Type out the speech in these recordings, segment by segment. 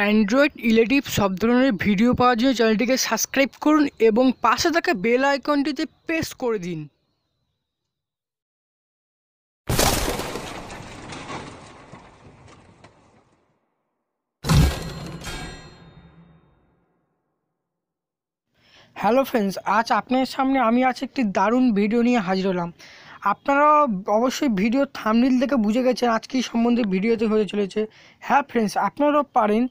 Android illative সব ধরনের video পাওয়ার জন্য চ্যানেলটিকে সাবস্ক্রাইব করুন এবং পাশে থাকা বেল আইকনটিতে প্রেস করে দিন হ্যালো ফ্রেন্ডস আজ আপনার সামনে আমি আজ একটি দারুণ ভিডিও নিয়ে হাজির হলাম আপনারা অবশ্যই ভিডিও থামনিল দেখে বুঝে গেছেন আজকে সম্বন্ধে ভিডিওতে হয়ে চলেছে হ্যাঁ ফ্রেন্ডস আপনারাও পারেন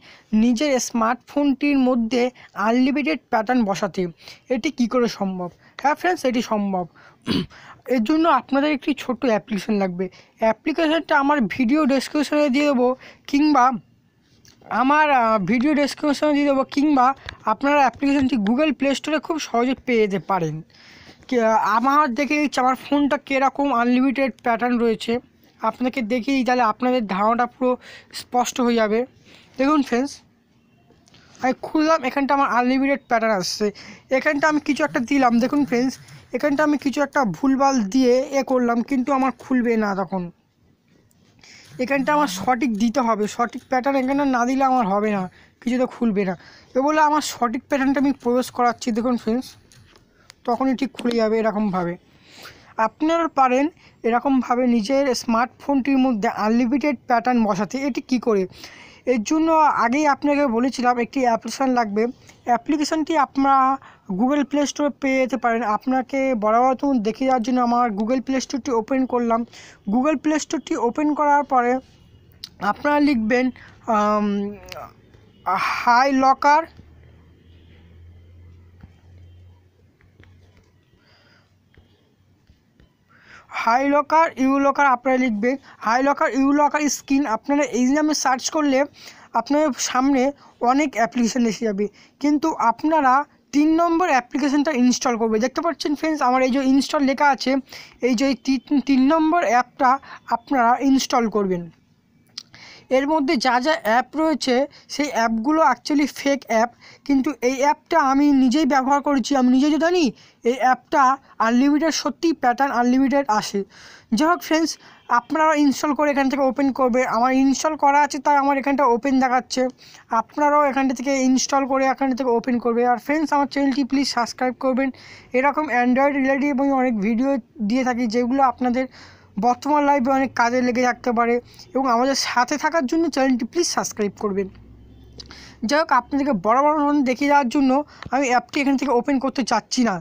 নিজের স্মার্টফোনটির মধ্যে আনলিমিটেড প্যাটার্ন বসাতে এটি কি করে সম্ভব হ্যাঁ ফ্রেন্ডস এটি সম্ভব এর জন্য আপনাদের একটি ছোট অ্যাপ্লিকেশান লাগবে অ্যাপ্লিকেশানটা আমার ভিডিও ডেসক্রিপশানে দিয়ে দেবো কিংবা আমার ভিডিও ডেসক্রিপশানে দিয়ে দেবো কিংবা আপনারা অ্যাপ্লিকেশানটি গুগল প্লে স্টোরে খুব সহজে পেয়ে যেতে পারেন আমার দেখে দিচ্ছে আমার ফোনটা কীরকম আনলিমিটেড প্যাটার্ন রয়েছে আপনাকে দেখিয়ে তাহলে আপনাদের ধারণাটা পুরো স্পষ্ট হয়ে যাবে দেখুন ফ্রেন্ডস আমি খুললাম এখানটা আমার আনলিমিটেড প্যাটার্ন আসছে এখানটা আমি কিছু একটা দিলাম দেখুন ফ্রেন্ডস এখানটা আমি কিছু একটা ভুলভাল দিয়ে এ করলাম কিন্তু আমার খুলবে না তখন এখানটা আমার সঠিক দিতে হবে সঠিক প্যাটার্ন এখানটা না দিলে আমার হবে না কিছু তো খুলবে না এ বলে আমার সঠিক প্যাটার্নটা আমি প্রবেশ করাচ্ছি দেখুন ফ্রেন্ডস তখনই ঠিক খুলে যাবে এরকমভাবে আপনারা পারেন এরকমভাবে নিজের স্মার্টফোনটির মধ্যে আনলিমিটেড প্যাটার্ন বসাতে এটি কি করে এর জন্য আগেই আপনাকে বলেছিলাম একটি অ্যাপ্লিকেশান লাগবে অ্যাপ্লিকেশানটি আপনারা গুগল প্লে স্টোরে পেয়ে যেতে পারেন আপনাকে বরাবর তখন দেখে যাওয়ার জন্য আমার গুগল প্লে স্টোরটি ওপেন করলাম গুগল প্লে স্টোরটি ওপেন করার পরে আপনারা লিখবেন Hi Locker Hi Locker U Locker আপনারা লিখবেন Hi Locker U Locker skin আপনারা এই নামে সার্চ করলে আপনার সামনে অনেক অ্যাপ্লিকেশান এসে যাবে কিন্তু আপনারা তিন নম্বর অ্যাপ্লিকেশানটা ইনস্টল করবে দেখতে পাচ্ছেন ফ্রেন্ডস আমার এই যে ইনস্টল লেখা আছে এই যে তিন নম্বর অ্যাপটা আপনারা ইনস্টল করবেন এর মধ্যে যা যা অ্যাপ রয়েছে সেই অ্যাপগুলো অ্যাকচুয়ালি ফেক অ্যাপ কিন্তু এই অ্যাপটা আমি নিজেই ব্যবহার করেছি আমি নিজে যে জানি এই অ্যাপটা আনলিমিটেড সত্যি প্যাটার্ন আনলিমিটেড আসে যাই হোক ফ্রেন্ডস আপনারা ইনস্টল করে এখান থেকে ওপেন করবে আমার ইনস্টল করা আছে তাই আমার এখানটা ওপেন দেখাচ্ছে আপনারাও এখানটা থেকে ইনস্টল করে এখান থেকে ওপেন করবে আর ফ্রেন্ডস আমার চ্যানেলটি প্লিজ সাবস্ক্রাইব করবেন এরকম অ্যান্ড্রয়েড রিলেটিভ আমি অনেক ভিডিও দিয়ে থাকি যেগুলো আপনাদের বর্তমান লাইফে অনেক কাজে লেগে থাকতে পারে এবং আমাদের সাথে থাকার জন্য চ্যানেলটি প্লিজ সাবস্ক্রাইব করবেন যাই হোক আপনাদেরকে বড় বড় ধরনের দেখিয়ে দেওয়ার জন্য আমি অ্যাপটি এখান থেকে ওপেন করতে চাচ্ছি না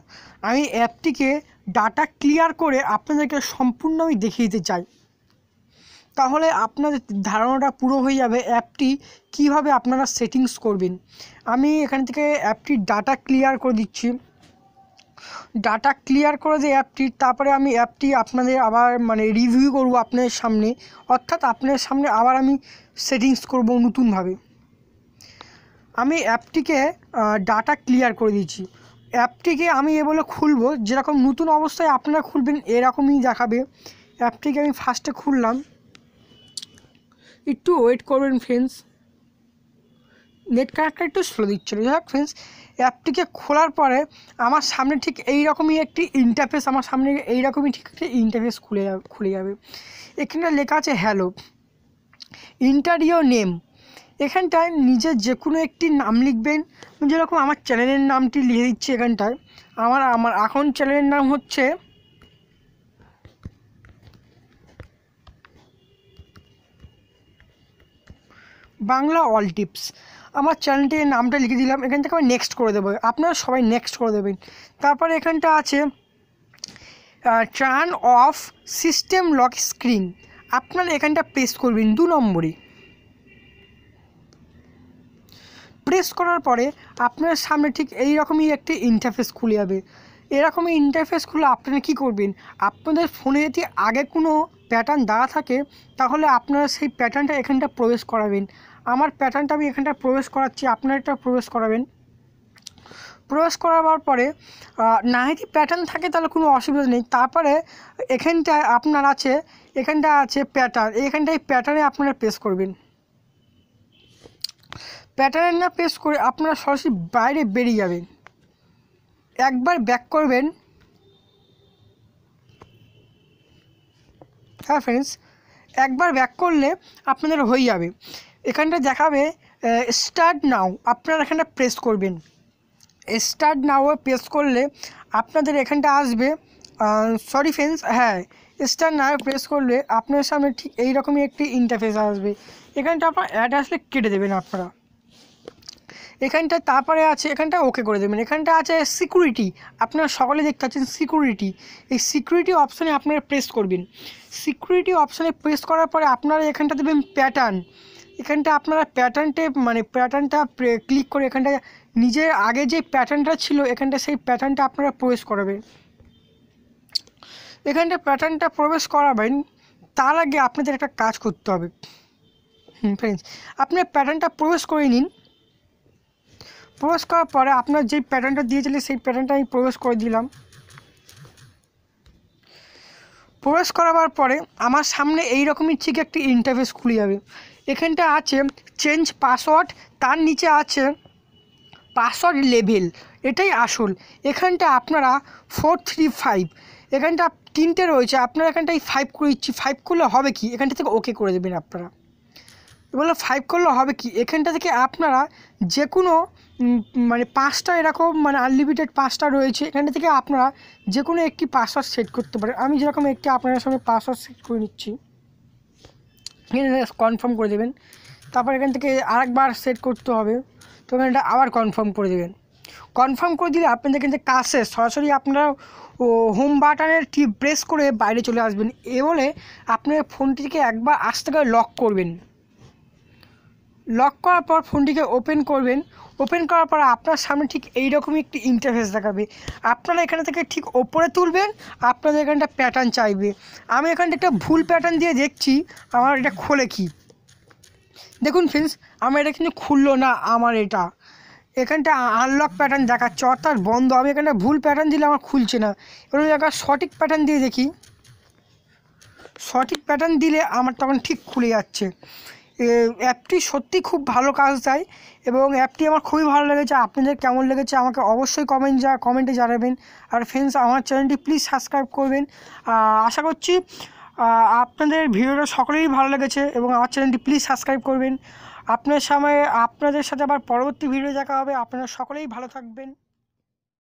আমি অ্যাপটিকে ডাটা ক্লিয়ার করে আপনাদেরকে সম্পূর্ণ আমি দেখিয়ে দিতে চাই তাহলে আপনাদের ধারণাটা পুরো হয়ে যাবে অ্যাপটি কিভাবে আপনারা সেটিংস করবেন আমি এখান থেকে অ্যাপটির ডাটা ক্লিয়ার করে দিচ্ছি ডাটা ক্লিয়ার করে যে অ্যাপটি তারপরে আমি অ্যাপটি আপনাদের আবার মানে রিভিউ করব আপনার সামনে অর্থাৎ আপনার সামনে আবার আমি সেটিংস করব নতুনভাবে আমি অ্যাপটিকে ডাটা ক্লিয়ার করে দিয়েছি অ্যাপটিকে আমি এ বলে খুলবো যেরকম নতুন অবস্থায় আপনারা খুলবেন এরকমই দেখাবে অ্যাপটিকে আমি ফার্স্টে খুললাম একটু ওয়েট করবেন ফ্রেন্ডস নেট কানেক্টটা একটু স্লো দিচ্ছিলো যাই হোক ফ্রেন্ডস অ্যাপটিকে খোলার পরে আমার সামনে ঠিক এই রকমই একটি ইন্টারফেস আমার সামনে এই রকমই ঠিক একটি ইন্টারফেস খুলে যাবে খুলে যাবে এখানে লেখা আছে হ্যালো ইন্টার নেম এখানটায় নিজের যে কোনো একটি নাম লিখবেন যেরকম আমার চ্যানেলের নামটি লিখে দিচ্ছি এখানটায় আমার আমার এখন চ্যানেলের নাম হচ্ছে বাংলা অল টিপস আমার চ্যানেলটির নামটা লিখে দিলাম এখান থেকে আমি নেক্সট করে দেবো আপনারা সবাই নেক্সট করে দেবেন তারপরে এখানটা আছে turn off system lock screen আপনারা এখানটা প্রেস করবেন দু নম্বরে প্রেস করার পরে আপনার সামনে ঠিক এই রকমই একটি ইন্টারফেস খুলে যাবে এরকমই ইন্টারফেস খুলে আপনারা কি করবেন আপনাদের ফোনে যদি আগে কোনো প্যাটার্ন দেওয়া থাকে তাহলে আপনারা সেই প্যাটার্নটা এখানটা প্রবেশ করাবেন আমার প্যাটার্নটা আমি এখানটা প্রবেশ করাচ্ছি আপনার এটা প্রবেশ করাবেন প্রবেশ করাবার পরে না কি প্যাটার্ন থাকে তাহলে কোনো অসুবিধা নেই তারপরে এখানটায় আপনার আছে এখানটা আছে প্যাটার্ন এখানটায় প্যাটার্নে আপনারা পেস করবেন প্যাটার্নে না পেস করে আপনারা সরাসরি বাইরে বেরিয়ে যাবেন একবার ব্যাক করবেন হ্যাঁ ফ্রেন্ডস একবার ব্যাক করলে আপনাদের হয়ে যাবে এখানটা দেখাবে স্টার্ট নাও আপনারা এখানটা প্রেস করবেন স্টার্ট নাও প্রেস করলে আপনাদের এখানটা আসবে সরি ফ্রেন্স হ্যাঁ স্টার নাও প্রেস করলে আপনার সামনে ঠিক এইরকমই একটি ইন্টারফেস আসবে এখানটা আপনার অ্যাড আসলে কেটে দেবেন আপনারা এখানটা তারপরে আছে এখানটা ওকে করে দেবেন এখানটা আছে সিকিউরিটি আপনারা সকলে দেখতে পাচ্ছেন সিকিউরিটি এই সিকিউরিটি অপশানে আপনারা প্রেস করবেন সিকিউরিটি অপশানে প্রেস করার পরে আপনারা এখানটা দেবেন প্যাটার্ন এখানটা আপনারা প্যাটার্নটে মানে প্যাটার্নটা ক্লিক করে এখানটা নিজের আগে যে প্যাটার্নটা ছিল এখানটা সেই প্যাটার্নটা আপনারা প্রবেশ করাবেন এখানটা প্যাটার্নটা প্রবেশ করাবেন তার আগে আপনাদের একটা কাজ করতে হবে ফ্রেন্ডস আপনার প্যাটার্নটা প্রবেশ করে নিন প্রবেশ করার পরে আপনার যেই প্যাটার্নটা দিয়েছিলেন সেই প্যাটার্নটা আমি প্রবেশ করে দিলাম প্রবেশ করাবার পরে আমার সামনে এই রকমই ঠিক একটি ইন্টারফেস খুলে যাবে এখানটা আছে চেঞ্জ পাসওয়ার্ড তার নিচে আছে পাসওয়ার্ড লেভেল এটাই আসল এখানটা আপনারা ফোর থ্রি ফাইভ এখানটা তিনটে রয়েছে আপনারা এখানটা এই ফাইভ করে দিচ্ছি ফাইভ করলে হবে কি এখানটা থেকে ওকে করে দেবেন আপনারা এবার ফাইভ করলে হবে কি এখানটা থেকে আপনারা যে কোনো মানে পাঁচটা এরকম মানে আনলিমিটেড পাঁচটা রয়েছে এখানটা থেকে আপনারা যে কোনো একটি পাসওয়ার্ড সেট করতে পারেন আমি যেরকম একটি আপনাদের সঙ্গে পাসওয়ার্ড সেট করে নিচ্ছি কনফার্ম করে দেবেন তারপর এখান থেকে আরেকবার সেট করতে হবে তো এখানটা আবার কনফার্ম করে দেবেন কনফার্ম করে দিলে আপনাদের কিন্তু কাজ সরাসরি আপনারা হোম বাটনের টি প্রেস করে বাইরে চলে আসবেন এ বলে আপনার ফোনটিকে একবার আসতে করে লক করবেন লক করার পর ফোনটিকে ওপেন করবেন ওপেন করার পর আপনার সামনে ঠিক এই রকমই একটি ইন্টারফেস দেখাবে আপনারা এখানে থেকে ঠিক ওপরে তুলবেন আপনাদের এখানটা প্যাটার্ন চাইবে আমি এখানটা একটা ভুল প্যাটার্ন দিয়ে দেখছি আমার এটা খোলে কি দেখুন ফ্রেন্ডস আমার এটা কিন্তু খুললো না আমার এটা এখানটা আনলক প্যাটার্ন দেখাচ্ছে অর্থাৎ বন্ধ আমি এখানটা ভুল প্যাটার্ন দিলে আমার খুলছে না এবং একটা সঠিক প্যাটার্ন দিয়ে দেখি সঠিক প্যাটার্ন দিলে আমার তখন ঠিক খুলে যাচ্ছে অ্যাপটি সত্যি খুব ভালো কাজ দেয় এবং অ্যাপটি আমার খুবই ভালো লেগেছে আপনাদের কেমন লেগেছে আমাকে অবশ্যই কমেন্ট যা কমেন্টে জানাবেন আর ফ্রেন্ডস আমার চ্যানেলটি প্লিজ সাবস্ক্রাইব করবেন আশা করছি আপনাদের ভিডিওটা সকলেরই ভালো লেগেছে এবং আমার চ্যানেলটি প্লিজ সাবস্ক্রাইব করবেন আপনার সময় আপনাদের সাথে আবার পরবর্তী ভিডিও দেখা হবে আপনারা সকলেই ভালো থাকবেন